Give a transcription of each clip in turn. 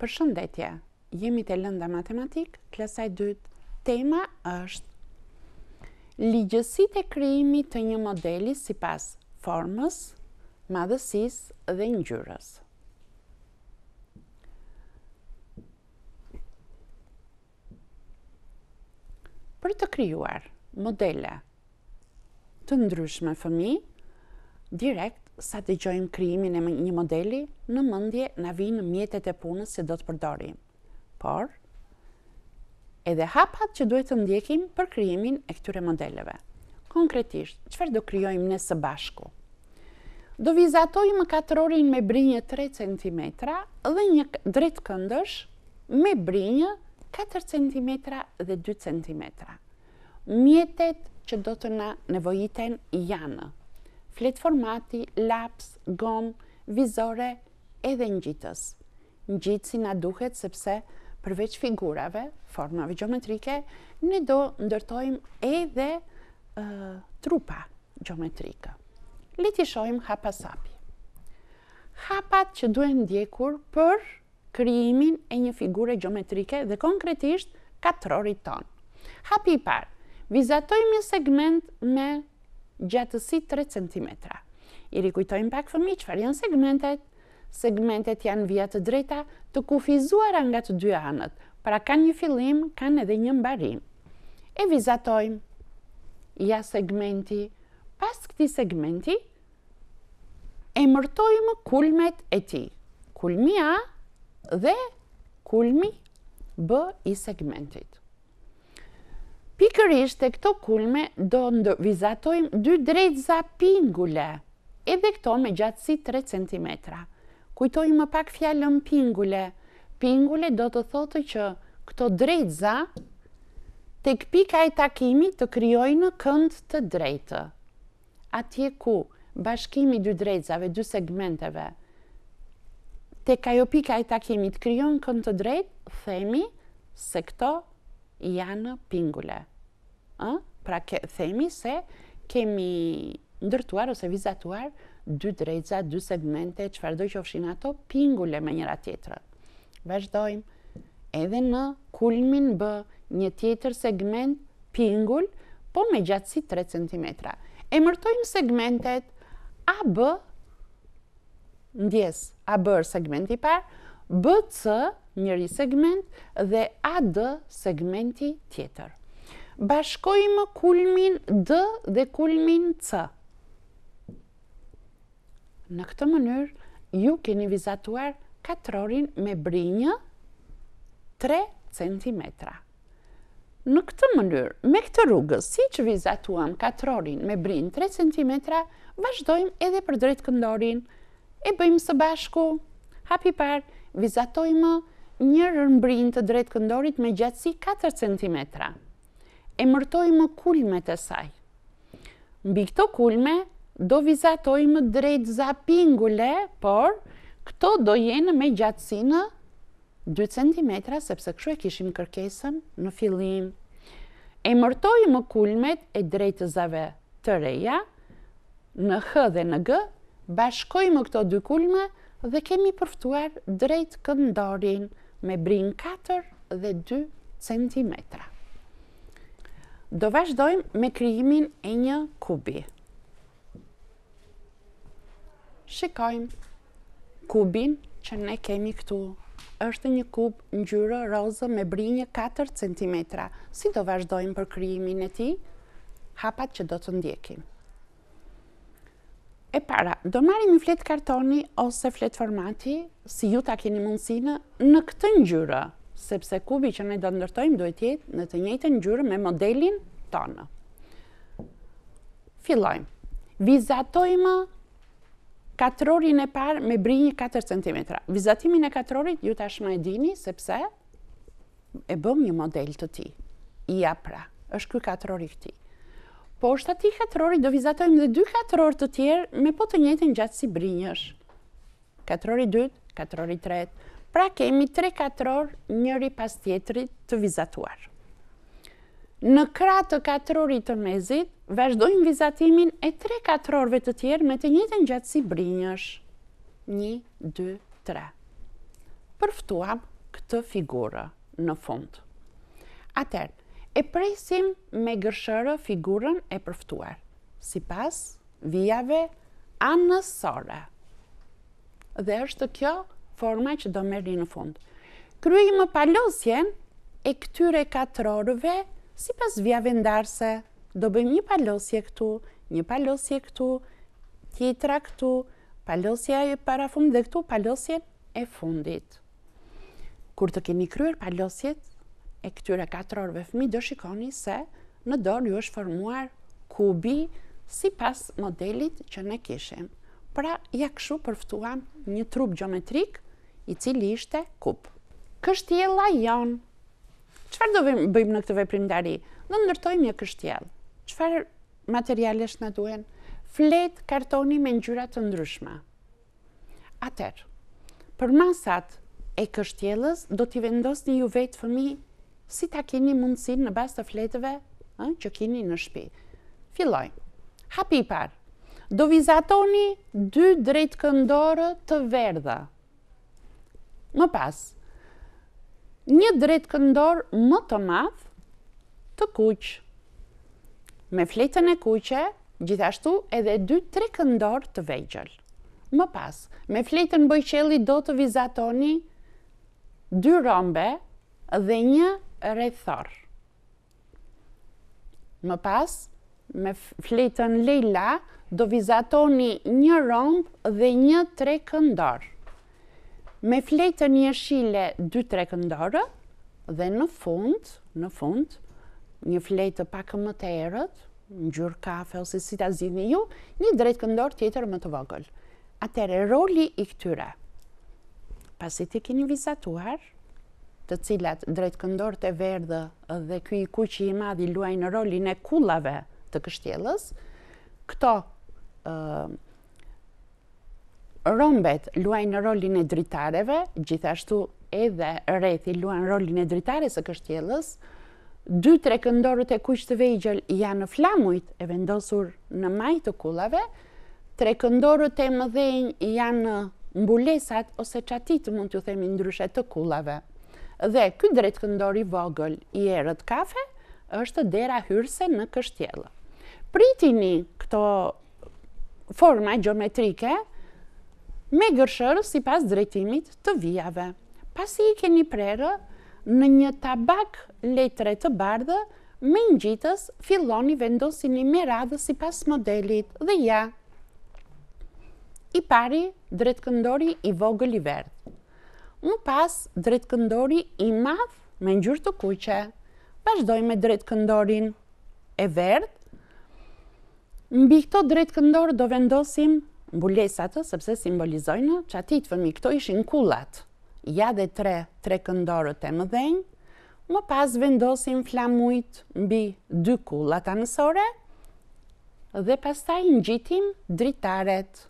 Për shëndetje, jemi të lënda matematik, klasaj 2, tema është Ligjësi të kriimi të një modeli si pas formës, madhësis dhe njërës. Për të kryuar modele të ndryshme fëmi, direkt sa të gjojmë kryimin e një modeli, në mëndje në vinë mjetet e punës se do të përdorim. Por, edhe hapat që duhet të ndjekim për kryimin e këture modeleve. Konkretisht, qëfar do kryojmë ne së bashku? Do vizatojmë katërorin me brinje 3 cm dhe një dretë këndësh me brinje 4 cm dhe 2 cm. Mjetet që do të na nevojiten janë flet formati, laps, gom, vizore edhe ngjitës. Ngjitës si na duhet sepse përveç figurave, formave geometrike, ne do ndërtojmë edhe trupa geometrike. Leti shojmë hapa sapi. Hapat që duhen ndjekur për kryimin e një figure geometrike dhe konkretisht katrorit tonë. Hapi i parë, vizatojmë një segment me gjatësi 3 cm. I rikujtojmë pak fëmi që farë janë segmentet. Segmentet janë vija të drejta të kufizuara nga të dy anët, pra kanë një fillim, kanë edhe një mbarim. E vizatojmë. Ja segmenti. Pas këti segmenti, e mërtojmë kulmet e ti. Kulmi A dhe kulmi B i segmentit. Pikërisht e këto kulme do vizatojmë dy drejtza pingule, edhe këto me gjatësi 3 cm. Kujtojmë pak fjallën pingule. Pingule do të thotë që këto drejtza të këpika e takimi të kryojnë kënd të drejtë. Atje ku bashkimi dy drejtzave, dy segmenteve, të ajo pika e takimi të kryojnë kënd të drejtë, themi se këto drejtë janë pingule. Pra themi se kemi ndërtuar ose vizatuar dy drejtësa, dy segmente, që fardoj që ofshin ato, pingule me njëra tjetrën. Vazdojmë edhe në kulmin bë një tjetër segment pingul, po me gjatësi 3 cm. E mërtojmë segmentet A, ndjes, A, B, segmenti parë, BC njëri segment dhe AD segmenti tjetër. Bashkojmë kulmin D dhe kulmin C. Në këtë mënyrë, ju keni vizatuar katrorin me brinjë 3 cm. Në këtë mënyrë, me këtë rrugës, si që vizatuam katrorin me brinjë 3 cm, bashdojmë edhe për drejtë këndorin. E bëjmë së bashku, hapi parë vizatojmë një rëmbrin të drejtë këndorit me gjatësi 4 cm. Emërtojmë kulmet e saj. Mbi këto kulme do vizatojmë drejtë pingule, por këto do jenë me gjatësinë 2 cm, sepse këshu e kishim kërkesën në filim. Emërtojmë kulmet e drejtë zave të reja, në H dhe në G, bashkojmë këto dy kulme dhe kemi përftuar drejt këndorin me brin 4 dhe 2 cm. Do vazhdojmë me kryimin e një kubi. Shikojmë kubin që ne kemi këtu. Êshtë një kub në gjyro rozë me brinje 4 cm. Si do vazhdojmë për kryimin e ti, hapat që do të ndjekim. E para, do marim i flet kartoni ose flet formati, si ju ta keni mundësinë në këtë njërë, sepse kubi që ne do të ndërtojmë duhet jetë në të njëjtë njërë me modelin tonë. Filojmë. Vizatojmë katrorin e parë me brinjë 4 cm. Vizatimin e katrorit ju ta shma e dini, sepse e bëm një model të ti. Ja pra, është kërë katrorit të ti po është ati 4 do vizatojmë dhe 2 4 të tjerë me po të njëtë në gjatë si brinjësh. 4 i 2, 4 i 3. Pra kemi 3 4 njëri pas tjetëri të vizatuar. Në kratë të 4 të mezi, vazhdojmë vizatimin e 3 4 të tjerë me të njëtë në gjatë si brinjësh. 1, 2, 3. Përftuam këtë figurë në fund. Aterë e presim me gërshërë figurën e përftuar, si pas vijave anësore. Dhe është kjo forma që do meri në fund. Kryjmë palosjen e këtyre katrorëve si pas vijave ndarse. Do bëjmë një palosje këtu, një palosje këtu, tjetra këtu, palosja e parafund dhe këtu palosjen e fundit. Kur të keni kryer palosjet, e këtyre katrorve fëmi, do shikoni se në dorë ju është formuar kubi si pas modelit që ne kishim. Pra, ja këshu përftuam një trup geometrik i cili ishte kub. Kështjela jonë. Qëfar do bëjmë në këtëve primdari? Në nërtojmë një kështjelë. Qëfar materialisht në duen? Flet kartoni me njërat të ndryshma. Atër, për masat e kështjeles, do t'i vendos një ju vetë fëmi si ta keni mundësin në bas të fletëve që keni në shpi. Filoj, hapi parë, do vizatoni dy drejtë këndorë të verdha. Më pas, një drejtë këndorë më të madhë të kuqë. Me fletën e kuqë, gjithashtu edhe dy tre këndorë të vejgjëllë. Më pas, me fletën bëjqeli do të vizatoni dy rombe dhe një rrethor. Më pas, me fletën Lila, do vizatoni një romb dhe një tre këndor. Me fletën një shile dy tre këndorë dhe në fund, në fund, një fletë pak më të erët, në gjurë kafe ose si ta zini ju, një drejtë këndor tjetër më të vogël. Atere, roli i këtyre. Pasit i keni vizatuar, të cilat drejt këndor të verdhë dhe kuj kuj që i madhi luaj në rolin e kullave të kështjeles, këto rombet luaj në rolin e dritareve, gjithashtu edhe rethi luaj në rolin e dritare së kështjeles, dy tre këndorët e kuj që të vejgjel janë flamujt e vendosur në majtë të kullave, tre këndorët e mëdhenj janë mbulesat ose qatit mund të themi ndryshet të kullave. Dhe këtë drejtë këndori vogël i erët kafe është dera hyrse në kështjelë. Pritini këto forma geometrike me gërshërë si pas drejtimit të vijave. Pasi i keni prerë në një tabak letre të bardhë, me në gjitës filloni vendosini me radhë si pas modelit dhe ja. I pari, drejtë këndori i vogël i verdhë unë pas dretë këndori i madhë me njërë të kuqe. Pashdoj me dretë këndorin e verdë. Mbi këto dretë këndorë do vendosim të, sepse simbolizojnë që ati të fëmi këto ishin kullat. Ja dhe tre, tre këndorët e më dhenjë. Më pas vendosim flamujt mbi dy kullat anësore dhe pastaj në gjitim dritaret.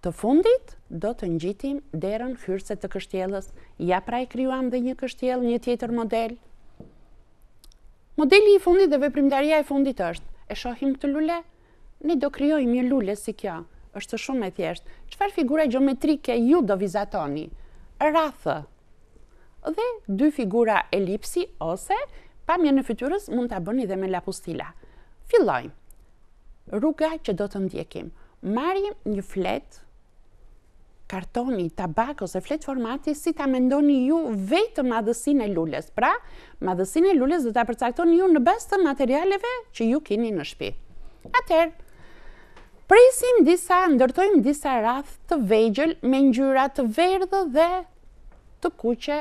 Të fundit do të ngjitim derën hyrëse të kështjeles. Ja pra i kryuam dhe një kështjel, një tjetër model. Modeli i fundit dhe veprimdaria i fundit është. E shohim këtë lule? Ne do kryojmë një lule si kjo. është shumë e thjeshtë. Qëfar figura geometrike ju do vizatoni? Rathë. Dhe dy figura elipsi ose mjë në fytyrës mund të bëni dhe me lapustila. Fillojmë. Rruga që do të ndjekim. Marim një fletë kartoni, tabak ose fletë formati, si ta mendoni ju vetë madhësin e lulles. Pra, madhësin e lulles dhe ta përcaktoni ju në bestë materialeve që ju kini në shpi. Ater, Presim disa, ndërtojmë disa rath të vejgjel me njyra të verdhë dhe të kuqe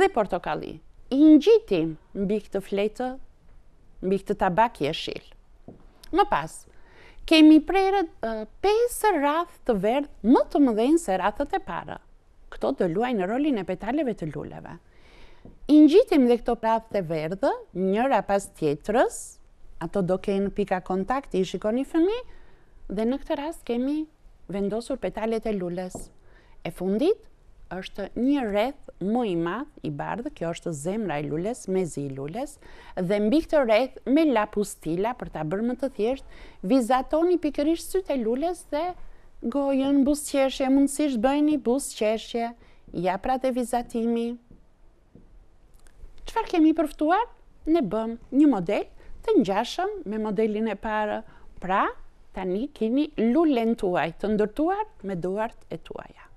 dhe portokalli. I njitim mbi këtë fletë, mbi këtë tabak jeshil. Më pasë, kemi prerët pesë rrath të verdhë më të mëdhenë se rathët e para. Këto të luaj në rolin e petaleve të luleve. Ingjitim dhe këto rrath të verdhë, njëra pas tjetërës, ato do kenë pika kontakti i shikoni fëmi, dhe në këtë rast kemi vendosur petalet e lules. E fundit, është një rreth më i madh i bardhë, kjo është zemra e lules, mezi i lules, dhe mbi këtë rreth me lapustila për ta bërë më të thjesht, vizatoni pikërisht sytë e lules dhe gojën buzqeshje, mundësisht bëjni buzqeshje, ja pra vizatimi. Qëfar kemi përftuar? Ne bëm një model të njashëm me modelin e parë, pra tani kini lullen tuaj të ndërtuar me duart e tuaja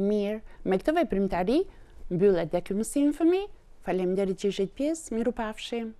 mirë. Me këtë veprimtari, mbyllet dhe këmësin fëmi, falem deri që ishtë pjesë, miru pafshim.